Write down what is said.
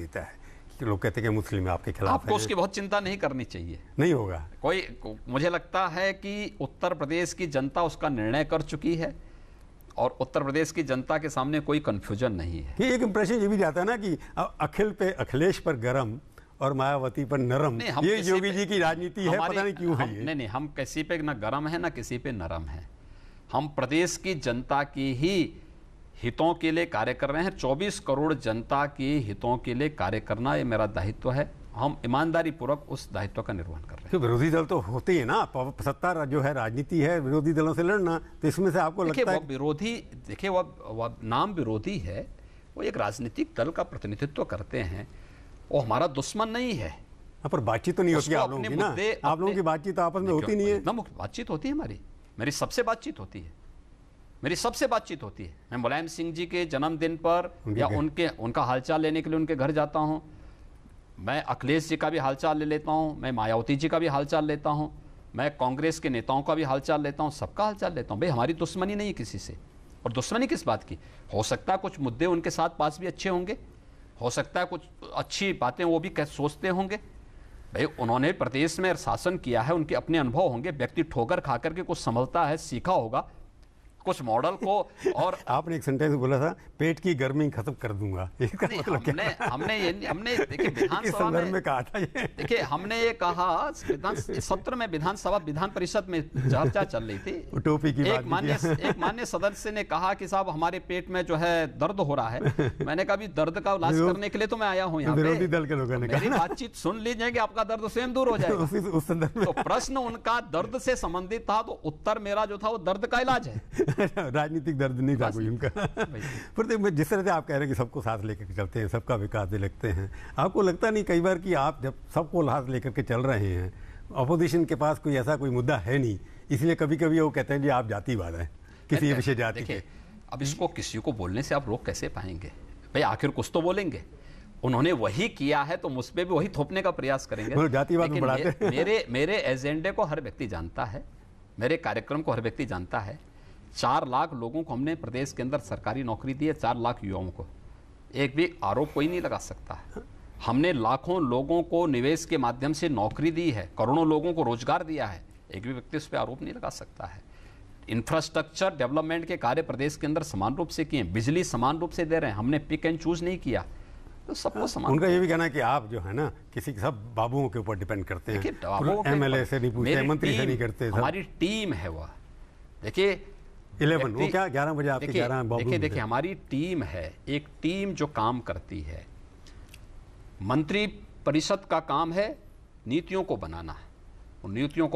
देता है लोग कहते हैं मुस्लिम आपके खिलाफ आपको उसकी बहुत चिंता नहीं करनी चाहिए नहीं होगा कोई को, मुझे लगता है कि उत्तर प्रदेश की जनता उसका निर्णय कर चुकी है और उत्तर प्रदेश की जनता के सामने कोई कंफ्यूजन नहीं है कि एक इंप्रेशन ये भी जाता है ना कि अखिल पे अखिलेश पर गरम और मायावती पर नरम ये योगी जी की राजनीति है पता नहीं क्यों है नहीं नहीं हम किसी पे ना गरम है ना किसी पे नरम है हम प्रदेश की जनता की ही हितों के लिए कार्य कर रहे हैं 24 करोड़ जनता के हितों के लिए कार्य करना ये मेरा दायित्व है हम ईमानदारी पूर्वक उस दायित्व का निर्वहन कर रहे हैं विरोधी दल तो होते ही ना सत्ता जो है राजनीति है विरोधी दलों से लड़ना तो इसमें से आपको लगता है विरोधी देखिए वह वह नाम विरोधी है वो एक राजनीतिक दल का प्रतिनिधित्व करते हैं वो हमारा दुश्मन नहीं है हाँ, पर बातचीत तो नहीं होती आप लोगों की ना आप लोगों की बातचीत तो आपस में होती नहीं है ना बातचीत होती है हमारी मेरी सबसे बातचीत होती है मेरी सबसे बातचीत होती है मैं मुलायम सिंह जी के जन्मदिन पर या उनके उनका हालचाल लेने के लिए उनके घर जाता हूँ मैं अखिलेश जी का भी हालचाल ले लेता हूँ मैं मायावती जी का भी हालचाल लेता हूँ मैं कांग्रेस के नेताओं का भी हालचाल लेता हूँ सबका हालचाल लेता हूँ भाई हमारी दुश्मनी नहीं है किसी से और दुश्मनी किस बात की हो सकता है कुछ मुद्दे उनके साथ पास भी अच्छे होंगे हो सकता है कुछ अच्छी बातें वो भी सोचते होंगे भाई उन्होंने प्रदेश में शासन किया है उनके अपने अनुभव होंगे व्यक्ति ठोकर खा करके कुछ संभलता है सीखा होगा कुछ मॉडल को और आपने एक सेंटेंस बोला था पेट की गर्मी खत्म कर दूंगा इसका मतलब हमने क्या? हमने ये हमने विधानसभा में, कहा था देखिए हमने ये कहा विधान सत्र में विधानसभा विधान परिषद में चर्चा चल रही थी टोपी की एक मान्य एक मान्य सदस्य ने कहा कि साहब हमारे पेट में जो है दर्द हो रहा है मैंने कहा भी दर्द का इलाज करने के लिए तो मैं आया हूँ विरोधी दल के लोगों ने तो मेरी बातचीत सुन लीजिए कि आपका दर्द स्वयं दूर हो जाएगा तो प्रश्न उनका दर्द से संबंधित था तो उत्तर मेरा जो था वो दर्द का इलाज है राजनीतिक दर्द नहीं था कोई उनका पर जिस तरह से आप कह रहे हैं कि सबको साथ लेकर चलते हैं सबका विकास भी लगते हैं आपको लगता नहीं कई बार कि आप जब सबको साथ लेकर के चल रहे हैं अपोजिशन के पास कोई ऐसा कोई मुद्दा है नहीं इसलिए कभी कभी वो कहते हैं जी आप जातिवाद हैं किसी विषय जाति के अब इसको किसी को बोलने से आप रोक कैसे पाएंगे भाई आखिर कुछ तो बोलेंगे उन्होंने वही किया है तो मुझ पर भी वही थोपने का प्रयास करेंगे जातिवाद मेरे मेरे एजेंडे को हर व्यक्ति जानता है मेरे कार्यक्रम को हर व्यक्ति जानता है चार लाख लोगों को हमने प्रदेश के अंदर सरकारी नौकरी दी है चार लाख युवाओं को एक भी आरोप कोई नहीं लगा सकता हमने लाखों लोगों को निवेश के माध्यम से नौकरी दी है करोड़ों लोगों को रोजगार दिया है एक भी व्यक्ति उस पर आरोप नहीं लगा सकता है इंफ्रास्ट्रक्चर डेवलपमेंट के कार्य प्रदेश के अंदर समान रूप से किए बिजली समान रूप से दे रहे हैं हमने पिक एंड चूज नहीं किया तो सबको समान उनका ये भी कहना है कि आप जो है ना किसी के सब बाबुओं के ऊपर डिपेंड करते हैं एमएलए से नहीं पूछते मंत्री से नहीं करते हमारी टीम है वह देखिए इलेवन वो क्या ग्यारह बजे आपके ग्यारह देखिए देखिए हमारी टीम है एक टीम जो काम करती है मंत्री परिषद का काम है नीतियों को बनाना उन नीतियों को